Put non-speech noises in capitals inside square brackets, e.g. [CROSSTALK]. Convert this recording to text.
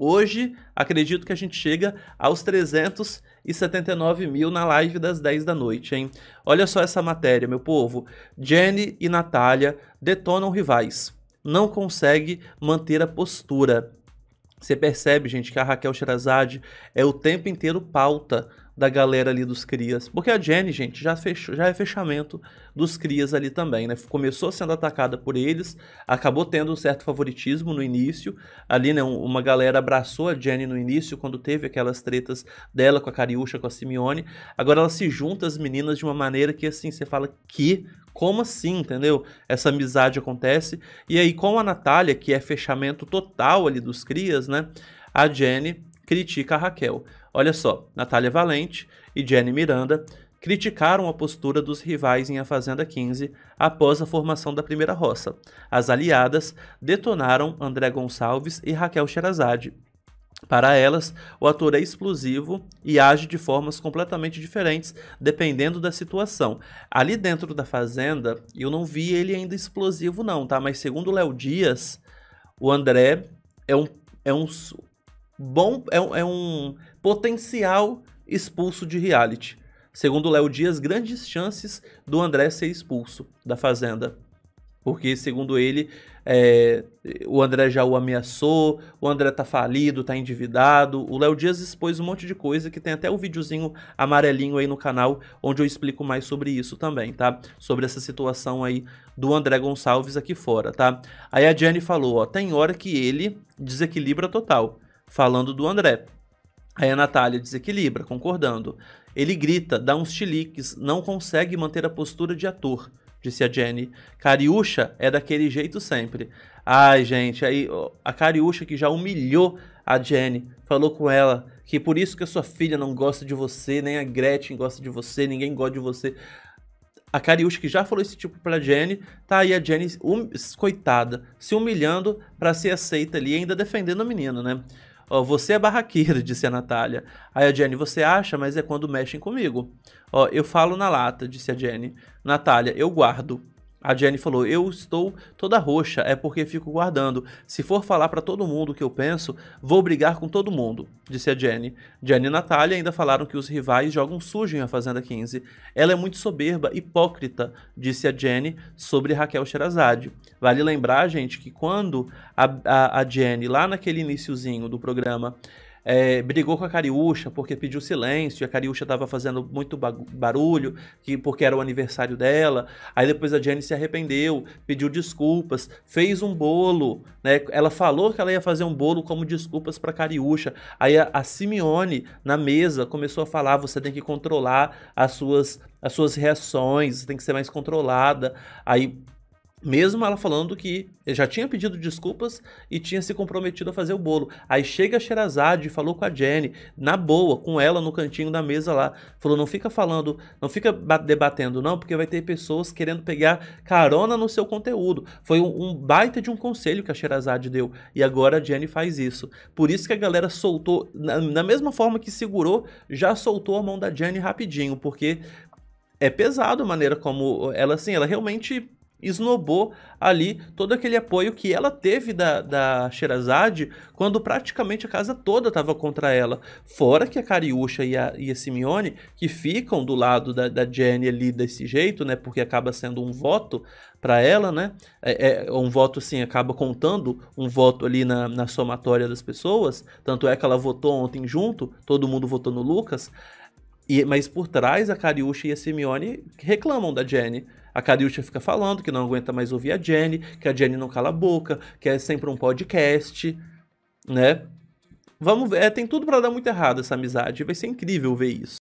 Hoje, acredito que a gente chega aos 379 mil na live das 10 da noite, hein? Olha só essa matéria, meu povo. Jenny e Natália detonam rivais. Não consegue manter a postura. Você percebe, gente, que a Raquel Sherazade é o tempo inteiro pauta da galera ali dos crias. Porque a Jenny, gente, já, fechou, já é fechamento dos crias ali também, né? Começou sendo atacada por eles, acabou tendo um certo favoritismo no início. Ali, né, uma galera abraçou a Jenny no início, quando teve aquelas tretas dela com a Cariúcha, com a Simeone. Agora ela se junta às meninas de uma maneira que, assim, você fala que... Como assim, entendeu? Essa amizade acontece. E aí, com a Natália, que é fechamento total ali dos crias, né? A Jenny critica a Raquel. Olha só, Natália Valente e Jenny Miranda criticaram a postura dos rivais em A Fazenda 15 após a formação da primeira roça. As aliadas detonaram André Gonçalves e Raquel Sherazade. Para elas, o ator é explosivo e age de formas completamente diferentes dependendo da situação. Ali dentro da fazenda, eu não vi ele ainda explosivo não, tá? Mas segundo Léo Dias, o André é um é um bom, é, é um potencial expulso de reality. Segundo Léo Dias, grandes chances do André ser expulso da Fazenda. Porque, segundo ele, é, o André já o ameaçou, o André tá falido, tá endividado. O Léo Dias expôs um monte de coisa que tem até o um videozinho amarelinho aí no canal, onde eu explico mais sobre isso também, tá? Sobre essa situação aí do André Gonçalves aqui fora, tá? Aí a Jenny falou, ó, tem hora que ele desequilibra total falando do André. Aí a Natália desequilibra, concordando. Ele grita, dá uns tiliques, não consegue manter a postura de ator, disse a Jenny. Cariúcha é daquele jeito sempre. Ai, gente, aí a Cariúcha que já humilhou a Jenny, falou com ela que por isso que a sua filha não gosta de você, nem a Gretchen gosta de você, ninguém gosta de você. A Cariúcha que já falou esse tipo pra Jenny, tá aí a Jenny, um, coitada, se humilhando para ser aceita ali, ainda defendendo a menina, né? Ó, você é barraqueiro, [LAUGHS] disse a Natália. Aí a Jenny, você acha, mas é quando mexem comigo. Ó, eu falo na lata, disse a Jenny. Natália, eu guardo. A Jenny falou: Eu estou toda roxa, é porque fico guardando. Se for falar para todo mundo o que eu penso, vou brigar com todo mundo, disse a Jenny. Jenny e Natália ainda falaram que os rivais jogam sujo em A Fazenda 15. Ela é muito soberba, hipócrita, disse a Jenny sobre Raquel Sherazade. Vale lembrar, gente, que quando a, a, a Jenny, lá naquele iníciozinho do programa, é, brigou com a Cariúcha porque pediu silêncio, e a Cariúcha estava fazendo muito barulho, que, porque era o aniversário dela. Aí depois a Jenny se arrependeu, pediu desculpas, fez um bolo, né? Ela falou que ela ia fazer um bolo como desculpas para Cariúcha. Aí a, a Simeone na mesa começou a falar: "Você tem que controlar as suas as suas reações, você tem que ser mais controlada". Aí mesmo ela falando que já tinha pedido desculpas e tinha se comprometido a fazer o bolo. Aí chega a Sherazade e falou com a Jenny, na boa, com ela no cantinho da mesa lá. Falou: não fica falando, não fica debatendo, não, porque vai ter pessoas querendo pegar carona no seu conteúdo. Foi um, um baita de um conselho que a Sherazade deu. E agora a Jenny faz isso. Por isso que a galera soltou, na, na mesma forma que segurou, já soltou a mão da Jenny rapidinho, porque é pesado a maneira como ela, assim, ela realmente esnobou ali todo aquele apoio que ela teve da, da Sherazade quando praticamente a casa toda estava contra ela. Fora que a Cariúcha e a, e a Simeone, que ficam do lado da, da Jenny ali desse jeito, né? Porque acaba sendo um voto para ela, né? É, é, um voto assim, acaba contando um voto ali na, na somatória das pessoas. Tanto é que ela votou ontem junto, todo mundo votou no Lucas. E, mas por trás, a Cariúcha e a Simeone reclamam da Jenny. A Cariúcha fica falando que não aguenta mais ouvir a Jenny, que a Jenny não cala a boca, que é sempre um podcast, né? Vamos ver, é, tem tudo para dar muito errado essa amizade, vai ser incrível ver isso.